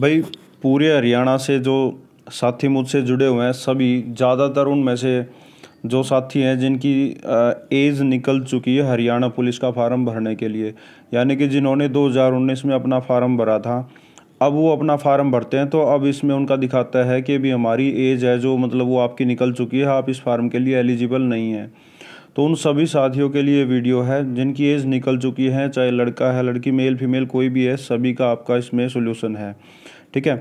भाई पूरे हरियाणा से जो साथी मुझसे जुड़े हुए हैं सभी ज़्यादातर उनमें से जो साथी हैं जिनकी एज निकल चुकी है हरियाणा पुलिस का फार्म भरने के लिए यानी कि जिन्होंने 2019 में अपना फार्म भरा था अब वो अपना फार्म भरते हैं तो अब इसमें उनका दिखाता है कि भी हमारी एज है जो मतलब वो आपकी निकल चुकी है आप इस फार्म के लिए एलिजिबल नहीं हैं तो उन सभी साथियों के लिए वीडियो है जिनकी एज निकल चुकी है चाहे लड़का है लड़की मेल फीमेल कोई भी है सभी का आपका इसमें सोल्यूशन है ठीक है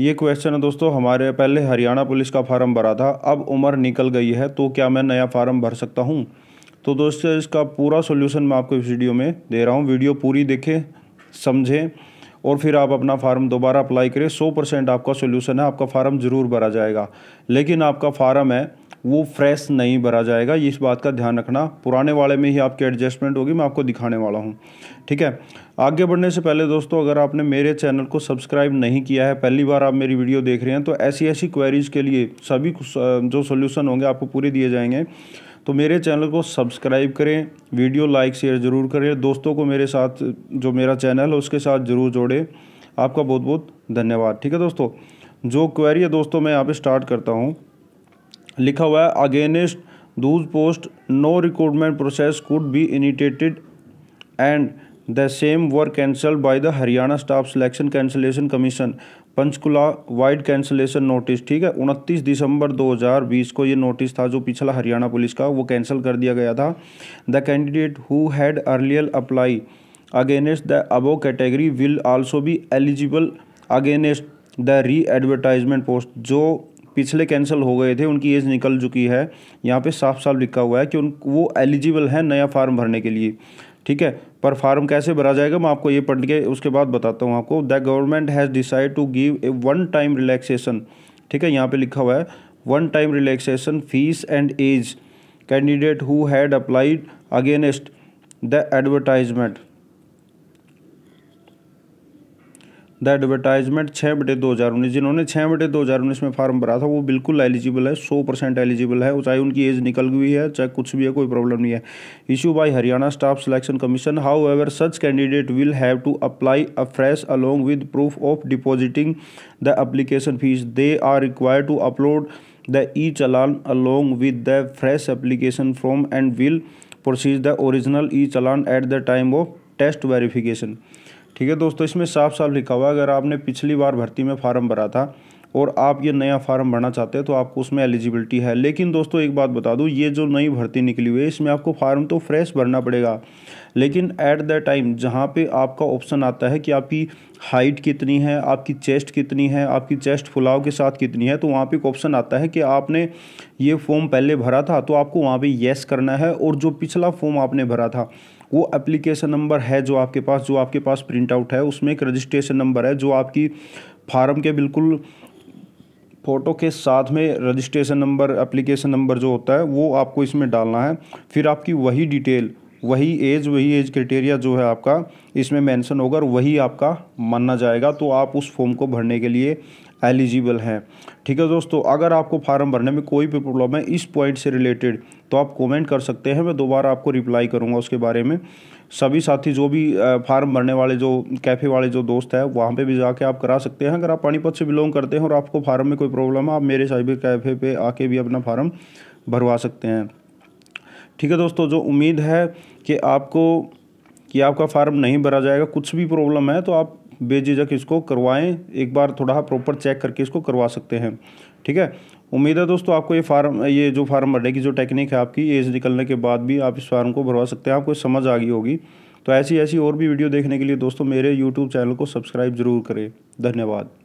ये क्वेश्चन है दोस्तों हमारे पहले हरियाणा पुलिस का फार्म भरा था अब उम्र निकल गई है तो क्या मैं नया फार्म भर सकता हूँ तो दोस्तों इसका पूरा सोल्यूशन मैं आपको इस वीडियो में दे रहा हूँ वीडियो पूरी देखें समझें और फिर आप अपना फार्म दोबारा अप्लाई करें सौ परसेंट आपका सोल्यूशन है आपका फार्म ज़रूर भरा जाएगा लेकिन आपका फार्म है वो फ्रेश नहीं भरा जाएगा इस बात का ध्यान रखना पुराने वाले में ही आपकी एडजस्टमेंट होगी मैं आपको दिखाने वाला हूँ ठीक है आगे बढ़ने से पहले दोस्तों अगर आपने मेरे चैनल को सब्सक्राइब नहीं किया है पहली बार आप मेरी वीडियो देख रहे हैं तो ऐसी ऐसी क्वेरीज़ के लिए सभी जो सोल्यूसन होंगे आपको पूरे दिए जाएंगे तो मेरे चैनल को सब्सक्राइब करें वीडियो लाइक शेयर ज़रूर करें दोस्तों को मेरे साथ जो मेरा चैनल है उसके साथ ज़रूर जोड़ें आपका बहुत बहुत धन्यवाद ठीक है दोस्तों जो क्वेरी है दोस्तों मैं यहाँ पे स्टार्ट करता हूँ लिखा हुआ है against those post no recruitment process could be initiated and the same were cancel by the Haryana staff selection cancellation commission Panchkula vide cancellation notice ठीक है 29 दिसंबर 2020 को ये नोटिस था जो पिछला हरियाणा पुलिस का वो कैंसिल कर दिया गया था the candidate who had earlier apply against the above category will also be eligible against the re advertisement post जो पिछले कैंसिल हो गए थे उनकी एज निकल चुकी है यहाँ पे साफ साफ लिखा हुआ है कि उन वो एलिजिबल है नया फार्म भरने के लिए ठीक है पर फार्म कैसे भरा जाएगा मैं आपको ये पढ़ के उसके बाद बताता हूँ आपको the government has decide to give a one time relaxation ठीक है यहाँ पर लिखा हुआ है one time relaxation fee and age candidate who had applied against the advertisement the advertisement छः बटे दो हज़ार उन्नीस जिन्होंने छः बटे दो हज़ार उन्नीस में फार्म भरा था वो बिल्कुल एलिजिबल है सौ परसेंट एलिजिबल है चाहे उनकी एज निकल गई है चाहे कुछ भी है कोई प्रॉब्लम नहीं है issue by Haryana staff selection commission however such candidate will have to apply a fresh along with proof of depositing the application fee they are require to upload the e challan along with the fresh application from and will proceeds the original e challan at the time of test verification ठीक है दोस्तों इसमें साफ साफ लिखा हुआ है अगर आपने पिछली बार भर्ती में फार्म भरा था और आप ये नया फार्म भरना चाहते हैं तो आपको उसमें एलिजिबिलिटी है लेकिन दोस्तों एक बात बता दूँ ये जो नई भर्ती निकली हुई है इसमें आपको फार्म तो फ्रेश भरना पड़ेगा लेकिन एट द टाइम जहाँ पे आपका ऑप्शन आता है कि आपकी हाइट कितनी है आपकी चेस्ट कितनी है आपकी चेस्ट फुलाव के साथ कितनी है तो वहाँ पर एक ऑप्शन आता है कि आपने ये फॉर्म पहले भरा था तो आपको वहाँ पर येस करना है और जो पिछला फॉर्म आपने भरा था वो एप्लीकेशन नंबर है जो आपके पास जो आपके पास प्रिंट आउट है उसमें एक रजिस्ट्रेशन नंबर है जो आपकी फार्म के बिल्कुल फ़ोटो के साथ में रजिस्ट्रेशन नंबर एप्लीकेशन नंबर जो होता है वो आपको इसमें डालना है फिर आपकी वही डिटेल वही एज वही एज क्राइटेरिया जो है आपका इसमें मेंशन होगा और वही आपका माना जाएगा तो आप उस फॉर्म को भरने के लिए एलिजिबल हैं ठीक है दोस्तों अगर आपको फार्म भरने में कोई भी प्रॉब्लम है इस पॉइंट से रिलेटेड तो आप कमेंट कर सकते हैं मैं दोबारा आपको रिप्लाई करूंगा उसके बारे में सभी साथी जो भी फार्म भरने वाले जो कैफ़े वाले जो दोस्त हैं वहाँ पे भी जाके आप करा सकते हैं अगर आप पानीपत से बिलोंग करते हैं और आपको फार्म में कोई प्रॉब्लम है आप मेरे साइबर कैफ़े पर आके भी अपना फार्म भरवा सकते हैं ठीक है दोस्तों जो उम्मीद है कि आपको कि आपका फार्म नहीं भरा जाएगा कुछ भी प्रॉब्लम है तो आप बेझिझक इसको करवाएं एक बार थोड़ा प्रॉपर चेक करके इसको करवा सकते हैं ठीक है उम्मीद है दोस्तों आपको ये फार्म ये जो फार्म भरने की जो टेक्निक है आपकी एज निकलने के बाद भी आप इस फार्म को भरवा सकते हैं आपको समझ आ गई होगी तो ऐसी ऐसी और भी वीडियो देखने के लिए दोस्तों मेरे यूट्यूब चैनल को सब्सक्राइब ज़रूर करें धन्यवाद